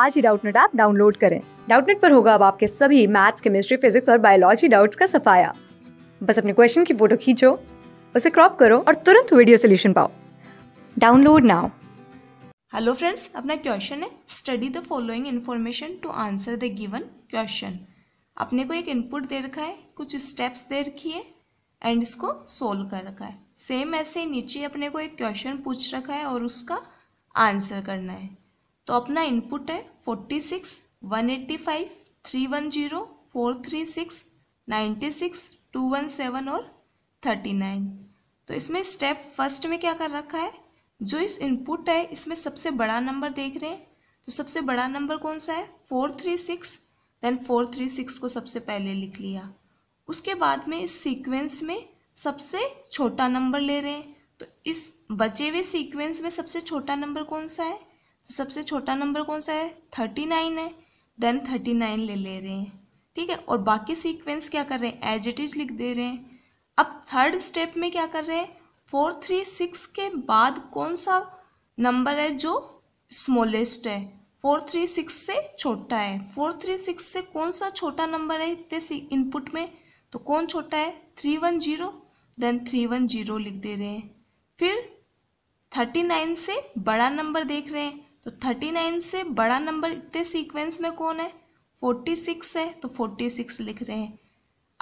आज ही Doubtnut app download करें डाउटनेट पर होगा अब आपके सभी मैथ्स केमिस्ट्री फिजिक्स और बायोलॉजी डाउट्स का सफाया बस अपने क्वेश्चन की फोटो खींचो उसे क्रॉप करो और तुरंत वीडियो सोल्यूशन पाओ डाउनलोड नाउ हेलो फ्रेंड्स अपना क्वेश्चन है study the following information to answer the given question अपने को एक इनपुट दे रखा है कुछ स्टेप्स दे रखी है एंड इसको सोल्व कर रखा है सेम ऐसे नीचे अपने को एक क्वेश्चन पूछ रखा है और उसका आंसर करना है तो अपना इनपुट है forty six one eighty five three one zero four three six ninety six two one seven और थर्टी नाइन तो इसमें स्टेप फर्स्ट में क्या कर रखा है जो इस इनपुट है इसमें सबसे बड़ा नंबर देख रहे हैं तो सबसे बड़ा नंबर कौन सा है four three six then four three six को सबसे पहले लिख लिया उसके बाद में इस सीक्वेंस में सबसे छोटा नंबर ले रहे हैं तो इस बचे हुए सीक्वेंस में सबसे छोटा नंबर कौन सा है सबसे छोटा नंबर कौन सा है थर्टी नाइन है देन थर्टी नाइन ले ले रहे हैं ठीक है और बाकी सीक्वेंस क्या कर रहे हैं एज इट इज लिख दे रहे हैं अब थर्ड स्टेप में क्या कर रहे हैं फोर थ्री सिक्स के बाद कौन सा नंबर है जो स्मॉलेस्ट है फोर थ्री सिक्स से छोटा है फोर थ्री सिक्स से कौन सा छोटा नंबर है इतने इनपुट में तो कौन छोटा है three one zero then three one zero लिख दे रहे हैं फिर थर्टी नाइन से बड़ा नंबर देख रहे हैं तो थर्टी नाइन से बड़ा नंबर इतने सीक्वेंस में कौन है फोर्टी सिक्स है तो फोर्टी सिक्स लिख रहे हैं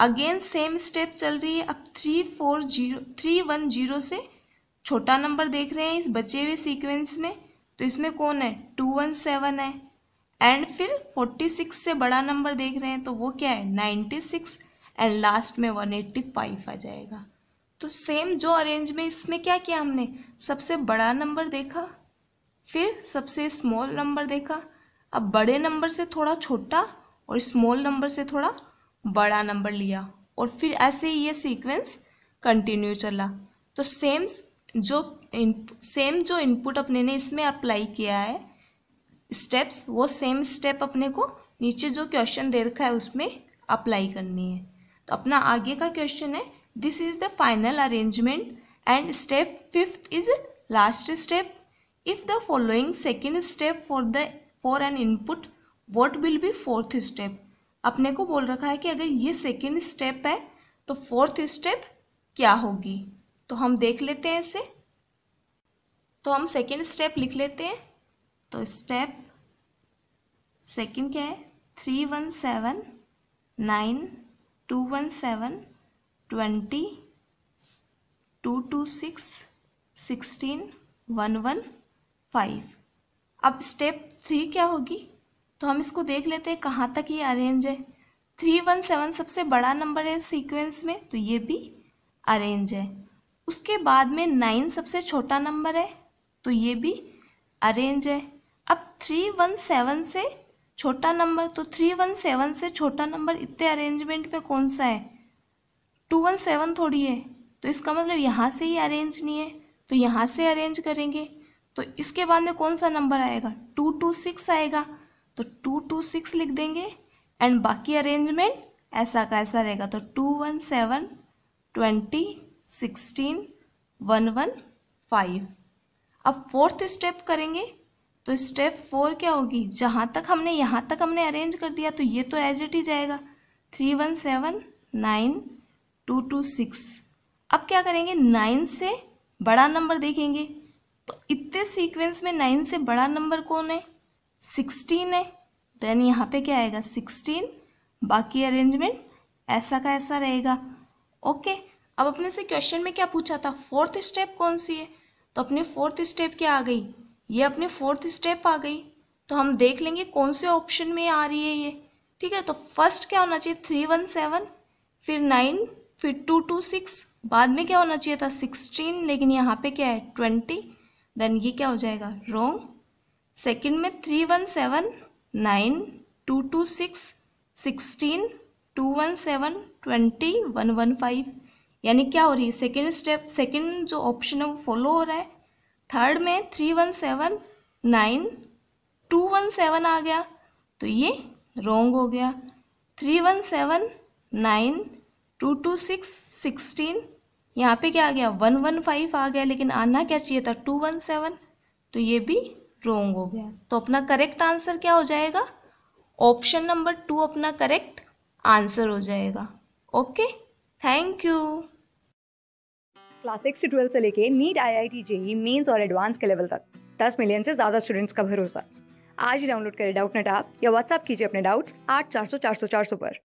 अगेन सेम स्टेप चल रही है अब three four zero three one zero से छोटा नंबर देख रहे हैं इस बचे हुए सीक्वेंस में तो इसमें कौन है टू वन सेवन है एंड फिर फोर्टी सिक्स से बड़ा नंबर देख रहे हैं तो वो क्या है नाइन्टी सिक्स एंड लास्ट में वन एट्टी फाइव आ जाएगा तो सेम जो अरेंज में इसमें क्या किया हमने सबसे बड़ा नंबर देखा फिर सबसे स्मॉल नंबर देखा अब बड़े नंबर से थोड़ा छोटा और स्मॉल नंबर से थोड़ा बड़ा नंबर लिया और फिर ऐसे ही ये सीक्वेंस कंटिन्यू चला तो सेम जो सेम जो इनपुट अपने ने इसमें अप्लाई किया है स्टेप्स वो सेम स्टेप अपने को नीचे जो क्वेश्चन दे रखा है उसमें अप्लाई करनी है तो अपना आगे का क्वेश्चन है this is the final arrangement and step fifth is last step If the following second step for the for an input, what will be fourth step? अपने को बोल रखा है कि अगर ये सेकेंड स्टेप है तो फोर्थ स्टेप क्या होगी तो हम देख लेते हैं इसे तो हम सेकेंड स्टेप लिख लेते हैं तो स्टेप सेकेंड क्या है three one seven nine two one seven twenty two two six sixteen one one five अब स्टेप थ्री क्या होगी तो हम इसको देख लेते हैं कहाँ तक ये अरेंज है थ्री वन सेवन सबसे बड़ा नंबर है सीक्वेंस में तो ये भी अरेंज है उसके बाद में नाइन सबसे छोटा नंबर है तो ये भी अरेंज है अब थ्री वन सेवन से छोटा नंबर तो थ्री वन सेवन से छोटा नंबर इतने अरेंजमेंट में कौन सा है टू वन सेवन थोड़ी है तो इसका मतलब यहाँ से ही अरेंज नहीं है तो यहाँ से अरेंज करेंगे तो इसके बाद में कौन सा नंबर आएगा टू टू सिक्स आएगा तो टू टू सिक्स लिख देंगे एंड बाकी अरेंजमेंट ऐसा का ऐसा रहेगा तो two one seven twenty sixteen one one five अब फोर्थ स्टेप करेंगे तो स्टेप फोर क्या होगी जहाँ तक हमने यहाँ तक हमने अरेंज कर दिया तो ये तो एज इट ही जाएगा three one seven nine two two six अब क्या करेंगे नाइन से बड़ा नंबर देखेंगे तो इतने सीक्वेंस में नाइन से बड़ा नंबर कौन है सिक्सटीन है देन यहाँ पे क्या आएगा सिक्सटीन बाकी अरेंजमेंट ऐसा का ऐसा रहेगा ओके अब अपने से क्वेश्चन में क्या पूछा था फोर्थ स्टेप कौन सी है तो अपनी फोर्थ स्टेप क्या आ गई ये अपनी फोर्थ स्टेप आ गई तो हम देख लेंगे कौन से ऑप्शन में आ रही है ये ठीक है तो फर्स्ट क्या होना चाहिए थ्री वन सेवन फिर नाइन फिर टू टू सिक्स बाद में क्या होना चाहिए था सिक्सटीन लेकिन यहाँ पे क्या है ट्वेंटी देन ये क्या हो जाएगा रोंग सेकेंड में three one seven nine two two six sixteen two one seven twenty one one five यानी क्या हो रही है सेकेंड स्टेप सेकेंड जो ऑप्शन है वो फॉलो हो रहा है थर्ड में three one seven nine two one seven आ गया तो ये रोंग हो गया three one seven nine two two six sixteen यहाँ पे क्या आ गया वन वन फाइव आ गया लेकिन आना क्या चाहिए था टू वन सेवन तो ये भी रोंग हो गया तो अपना करेक्ट आंसर क्या हो जाएगा ऑप्शन नंबर टू अपना करेक्ट आंसर हो जाएगा okay thank you class six to twelfth से लेके NEET I I T JEE mains और एडवांस के लेवल तक दस मिलियन से ज़्यादा स्टूडेंट्स का भरोसा आज ही डाउनलोड करें डाउट नेट आप या व्हाट्सअप कीजिए अपने डाउट्स आठ चार सौ चार सौ चार सौ पर